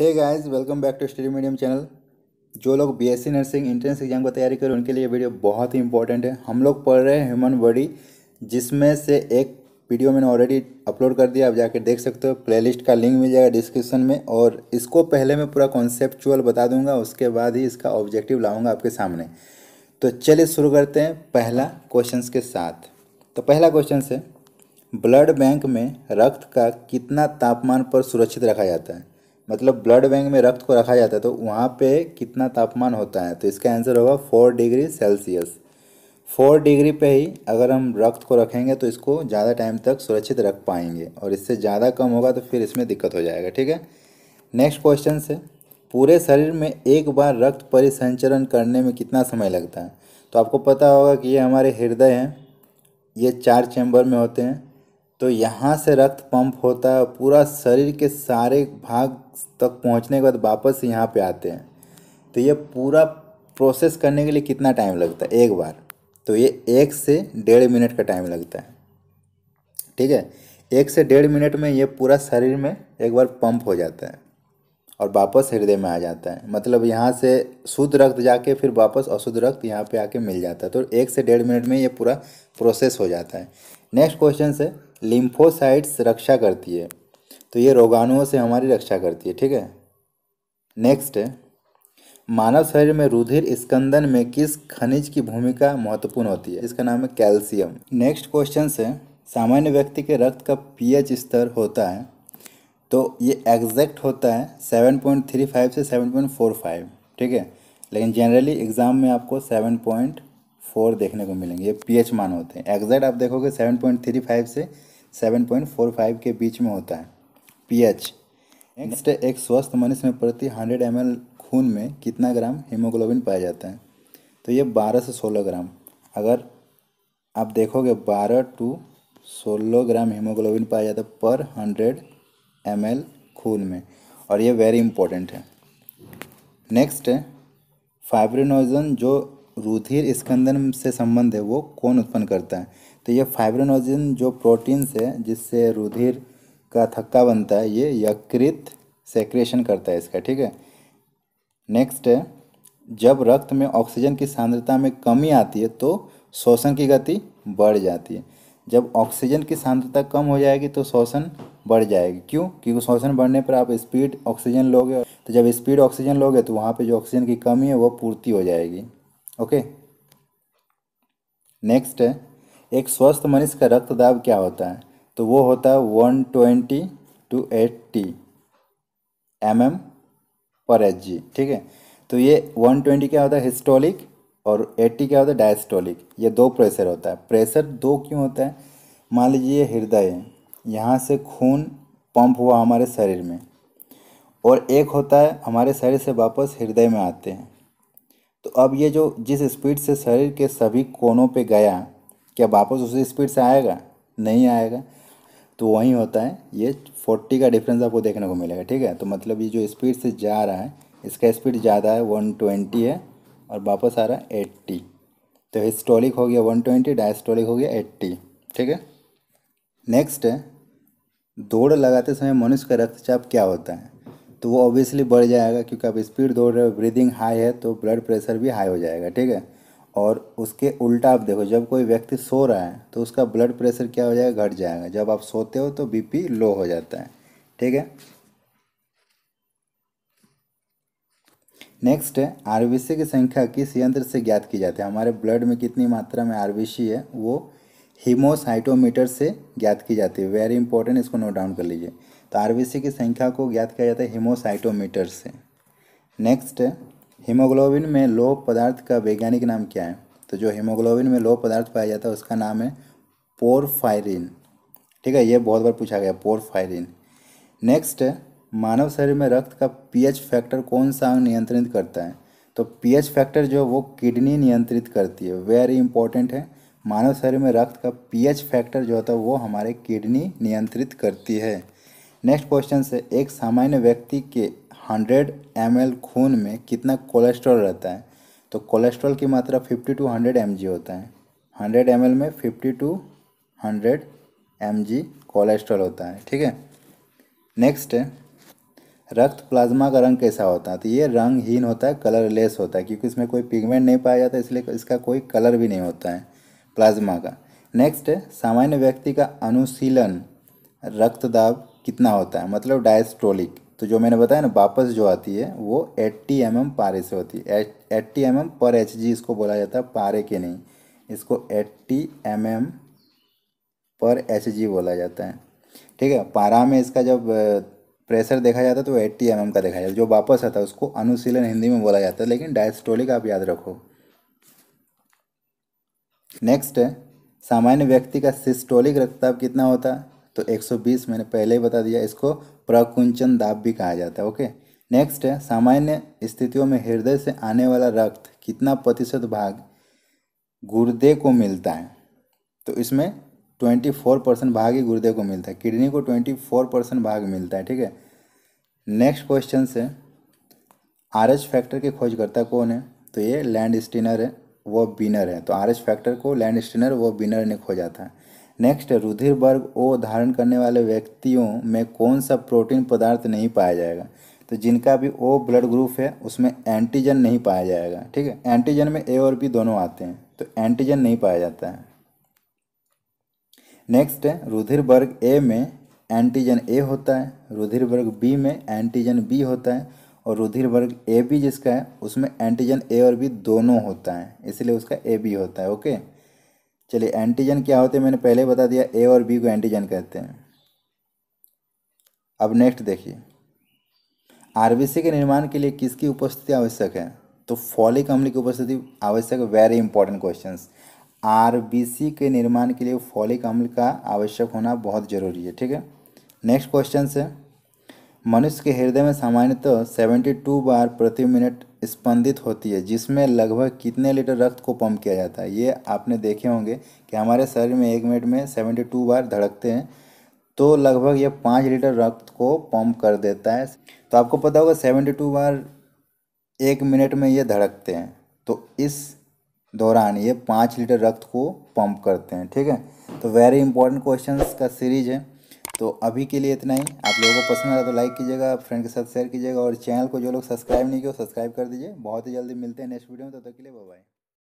hey guys welcome back to study medium channel जो लोग BSc nursing entrance exam का तैयारी करें उनके लिए वीडियो बहुत ही इंपॉर्टेंट है हम लोग पढ़ रहे हैं ह्यूमन बॉडी जिसमें से एक वीडियो मैंने ऑलरेडी अपलोड कर दिया आप जाकर देख सकते हो प्लेलिस्ट का लिंक मिल जाएगा डिस्क्रिप्शन में और इसको पहले मैं पूरा कॉन्सेप्चुअल बता दूंगा उसके बाद ही इसका ऑब्जेक्टिव लाऊंगा आपके सामने तो चलिए शुरू करते हैं पहला क्वेश्चन के साथ तो पहला क्वेश्चन है ब्लड बैंक में रक्त का कितना तापमान पर सुरक्षित रखा जाता है मतलब ब्लड बैंक में रक्त को रखा जाता है तो वहाँ पे कितना तापमान होता है तो इसका आंसर होगा four degree Celsius four degree पे ही अगर हम रक्त को रखेंगे तो इसको ज़्यादा टाइम तक सुरक्षित रख पाएंगे और इससे ज़्यादा कम होगा तो फिर इसमें दिक्कत हो जाएगा ठीक है नेक्स्ट क्वेश्चन से पूरे शरीर में एक बार रक्त परिसंचरण करने में कितना समय लगता है तो आपको पता होगा कि ये हमारे हृदय हैं ये चार चैम्बर में होते हैं तो यहाँ से रक्त पंप होता है पूरा शरीर के सारे भाग तक पहुँचने के बाद वापस यहाँ पे आते हैं तो ये पूरा प्रोसेस करने के लिए कितना टाइम लगता है एक बार तो ये एक से डेढ़ मिनट का टाइम लगता है ठीक है एक से डेढ़ मिनट में ये पूरा शरीर में एक बार पंप हो जाता है और वापस हृदय में आ जाता है मतलब यहाँ से शुद्ध रक्त जाके फिर वापस अशुद्ध रक्त यहाँ पे आके मिल जाता है तो एक से डेढ़ मिनट में ये पूरा प्रोसेस हो जाता है नेक्स्ट क्वेश्चन से लिम्फोसाइट्स रक्षा करती है तो ये रोगाणुओं से हमारी रक्षा करती है ठीक है नेक्स्ट मानव शरीर में रुधिर स्कंदन में किस खनिज की भूमिका महत्वपूर्ण होती है इसका नाम है कैल्शियम नेक्स्ट क्वेश्चन है सामान्य व्यक्ति के रक्त का पीएच स्तर होता है तो ये एग्जैक्ट होता है सेवन पॉइंट थ्री फाइव से सेवन पॉइंट फोर फाइव ठीक है लेकिन जनरली एग्ज़ाम में आपको सेवन पॉइंट फोर देखने को मिलेंगे ये पीएच मान होते हैं एग्जैक्ट आप देखोगे सेवन पॉइंट थ्री फाइव से 7.45 के बीच में होता है पीएच नेक्स्ट एक स्वस्थ मनुष्य में प्रति 100 एम खून में कितना ग्राम हीमोग्लोबिन पाया जाता है तो ये 12 से 16 ग्राम अगर आप देखोगे 12 टू 16 ग्राम हीमोग्लोबिन पाया जाता है पर 100 एम खून में और ये वेरी इंपॉर्टेंट है नेक्स्ट है फाइब्रिनोजन जो रुधिर स्कंदन से संबंध है वो कौन उत्पन्न करता है तो ये फाइब्रोनोजन जो प्रोटीन्स है जिससे रुधिर का थक्का बनता है ये यकृत सेक्रेशन करता है इसका ठीक है नेक्स्ट है जब रक्त में ऑक्सीजन की सांद्रता में कमी आती है तो शोषण की गति बढ़ जाती है जब ऑक्सीजन की सांद्रता कम हो जाएगी तो शोषण बढ़ जाएगी क्यों क्योंकि शोषण बढ़ने पर आप स्पीड ऑक्सीजन लोगे तो जब स्पीड ऑक्सीजन लोगे तो वहाँ पे जो ऑक्सीजन की कमी है वो पूर्ति हो जाएगी ओके नेक्स्ट है एक स्वस्थ मनुष्य का रक्त दाब क्या होता है तो वो होता है one twenty to eighty M M पर एच जी ठीक है तो ये वन ट्वेंटी क्या होता है हिस्टोलिक और एट्टी क्या होता है डायस्टोलिक ये दो प्रेशर होता है प्रेशर दो क्यों होता है मान लीजिए हृदय है यहाँ से खून पंप हुआ हमारे शरीर में और एक होता है हमारे शरीर से वापस हृदय में आते हैं तो अब ये जो जिस स्पीड से शरीर के सभी कोनों पे गया क्या वापस उसी स्पीड से आएगा नहीं आएगा तो वहीं होता है ये फोर्टी का डिफरेंस आपको देखने को मिलेगा ठीक है तो मतलब ये जो स्पीड से जा रहा है इसका स्पीड ज़्यादा है वन ट्वेंटी है और वापस आ रहा है एट्टी तो हिस्टोलिक हो गया वन ट्वेंटी डायस्टोलिक हो गया एट्टी ठीक है नेक्स्ट है दौड़ लगाते समय मनुष्य का रक्तचाप क्या होता है तो वो ऑब्वियसली बढ़ जाएगा क्योंकि आप स्पीड दौड़ रहे हो ब्रीदिंग हाई है तो ब्लड प्रेशर भी हाई हो जाएगा ठीक है और उसके उल्टा आप देखो जब कोई व्यक्ति सो रहा है तो उसका ब्लड प्रेशर क्या हो जाएगा घट जाएगा जब आप सोते हो तो बीपी लो हो जाता है ठीक है नेक्स्ट है आरबीसी की संख्या किस यंत्र से ज्ञात की जाती है हमारे ब्लड में कितनी मात्रा में आरबीसी है वो हीमोसाइटोमीटर से ज्ञात की जाती है वेरी इंपॉर्टेंट इसको नोट डाउन कर लीजिए तो आर की संख्या को ज्ञात किया जाता है हिमोसाइटोमीटर से नेक्स्ट हीमोग्लोबिन में लो पदार्थ का वैज्ञानिक नाम क्या है तो जो हीमोग्लोबिन में लो पदार्थ पाया जाता है उसका नाम है पोरफायरिन ठीक है ये बहुत बार पूछा गया पोरफायरिन नेक्स्ट मानव शरीर में रक्त का पीएच फैक्टर कौन सा अंग नियंत्रित करता है तो पीएच फैक्टर जो वो किडनी नियंत्रित करती है वेरी इंपॉर्टेंट है मानव शरीर में रक्त का पीएच फैक्टर जो होता है वो हमारे किडनी नियंत्रित करती है नेक्स्ट क्वेश्चन से एक सामान्य व्यक्ति के 100 एम खून में कितना कोलेस्ट्रॉल रहता है तो कोलेस्ट्रॉल की मात्रा 50 टू 100 एम होता है 100 एम में 50 टू 100 एम कोलेस्ट्रॉल होता है ठीक है नेक्स्ट रक्त प्लाज्मा का रंग कैसा होता है तो ये रंगहीन होता है कलरलेस होता है क्योंकि इसमें कोई पिगमेंट नहीं पाया जाता इसलिए इसका कोई कलर भी नहीं होता है प्लाज्मा का नेक्स्ट सामान्य व्यक्ति का अनुशीलन रक्तदाब कितना होता है मतलब डायस्टोलिक तो जो मैंने बताया ना वापस जो आती है वो 80 एम mm पारे से होती है 80 एम mm पर एच जी इसको बोला जाता है पारे के नहीं इसको 80 एम mm पर एच जी बोला जाता है ठीक है पारा में इसका जब प्रेशर देखा जाता है तो 80 एम mm का देखा जाता है जो वापस आता है उसको अनुशीलन हिंदी में बोला जाता है लेकिन डायस्टोलिक आप याद रखो नेक्स्ट है सामान्य व्यक्ति का सिस्टोलिक रक्तचाप कितना होता है तो 120 मैंने पहले ही बता दिया इसको प्रकुंचन दाब भी कहा जाता है ओके नेक्स्ट है सामान्य स्थितियों में हृदय से आने वाला रक्त कितना प्रतिशत भाग गुर्दे को मिलता है तो इसमें 24 परसेंट भाग ही गुर्दे को मिलता है किडनी को 24 परसेंट भाग मिलता है ठीक है नेक्स्ट क्वेश्चन से आर एच फैक्टर के खोजकर्ता कौन है तो ये लैंड स्टिनर है वो बिनर है तो आर एच फैक्टर को लैंड स्टिनर वो बिनर ने खोजा था नेक्स्ट रुधिर वर्ग ओ धारण करने वाले व्यक्तियों में कौन सा प्रोटीन पदार्थ नहीं पाया जाएगा तो जिनका भी ओ ब्लड ग्रुप है उसमें एंटीजन नहीं पाया जाएगा ठीक है एंटीजन में ए और बी दोनों आते हैं तो एंटीजन नहीं पाया जाता है नेक्स्ट है रुधिर वर्ग ए में एंटीजन ए होता है रुधिर वर्ग बी में एंटीजन बी होता है और रुधिर वर्ग ए बी जिसका है उसमें एंटीजन ए और बी दोनों होता है इसलिए उसका ए बी होता है ओके चलिए एंटीजन क्या होते हैं मैंने पहले बता दिया ए और बी को एंटीजन कहते हैं अब नेक्स्ट देखिए आरबीसी के निर्माण के लिए किसकी उपस्थिति आवश्यक है तो फॉलिक अम्ल की उपस्थिति आवश्यक वेरी इंपॉर्टेंट क्वेश्चन आरबीसी के निर्माण के लिए फॉलिक अम्ल का आवश्यक होना बहुत जरूरी है ठीक है नेक्स्ट क्वेश्चन है मनुष्य के हृदय में सामान्यतः तो सेवेंटी टू बार प्रति मिनट स्पंदित होती है जिसमें लगभग कितने लीटर रक्त को पंप किया जाता है ये आपने देखे होंगे कि हमारे शरीर में एक मिनट में सेवेंटी टू बार धड़कते हैं तो लगभग ये पाँच लीटर रक्त को पंप कर देता है तो आपको पता होगा सेवेंटी टू बार एक मिनट में ये धड़कते हैं तो इस दौरान ये पाँच लीटर रक्त को पंप करते हैं ठीक है तो वेरी इंपॉर्टेंट क्वेश्चन का सीरीज है तो अभी के लिए इतना ही आप लोगों को पसंद आया तो लाइक कीजिएगा फ्रेंड के साथ शेयर कीजिएगा और चैनल को जो लोग सब्सक्राइब नहीं किया सब्सक्राइब कर दीजिए बहुत ही जल्दी मिलते हैं नेक्स्ट वीडियो में तब तक के लिए बाय